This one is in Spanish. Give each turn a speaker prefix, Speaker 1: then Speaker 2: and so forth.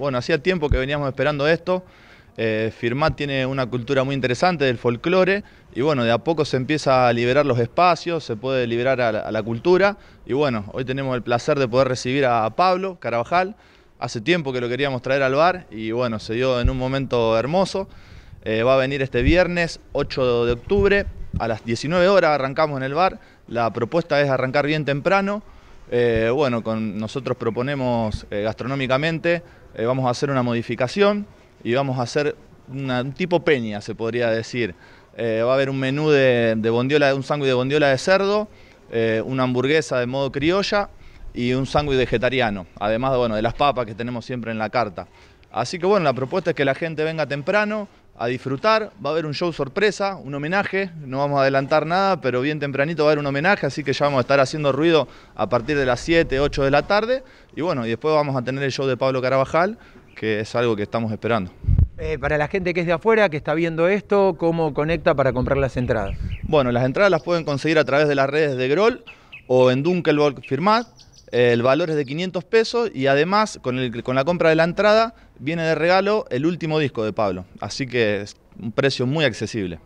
Speaker 1: Bueno, hacía tiempo que veníamos esperando esto. Eh, Firmat tiene una cultura muy interesante del folclore y bueno, de a poco se empieza a liberar los espacios, se puede liberar a la, cultura y bueno, hoy tenemos el placer de poder recibir a, Pablo Carabajal. Hace tiempo que lo queríamos traer al bar y bueno, se dio en un momento hermoso. Eh, va a venir este viernes 8 de octubre a las 19 horas arrancamos en el bar. La propuesta es arrancar bien temprano. Eh, bueno, con, nosotros proponemos eh, gastronómicamente, eh, vamos a hacer una modificación y vamos a hacer un tipo peña, se podría decir. va a haber un menú de, de bondiola, un sándwich de bondiola de cerdo, una hamburguesa de modo criolla y un sándwich vegetariano, además bueno, de las papas que tenemos siempre en la carta. Así que bueno, la propuesta es que la gente venga temprano, a disfrutar. Va a haber un show sorpresa, un homenaje, no vamos a adelantar nada, pero bien tempranito va a haber un homenaje, así que ya vamos a estar haciendo ruido a partir de las 7, 8 de la tarde. Y bueno, y después vamos a tener el show de Pablo Carabajal, que es algo que estamos esperando.
Speaker 2: Eh, para la gente que es de afuera, que está viendo esto, ¿cómo conecta para comprar las entradas?
Speaker 1: Bueno, las entradas las pueden conseguir a través de las redes de Grol o en Dunkelberg Firmat el valor es de 500 pesos y además con, con la compra de la entrada viene de regalo el último disco de Pablo. Así que es un precio muy accesible.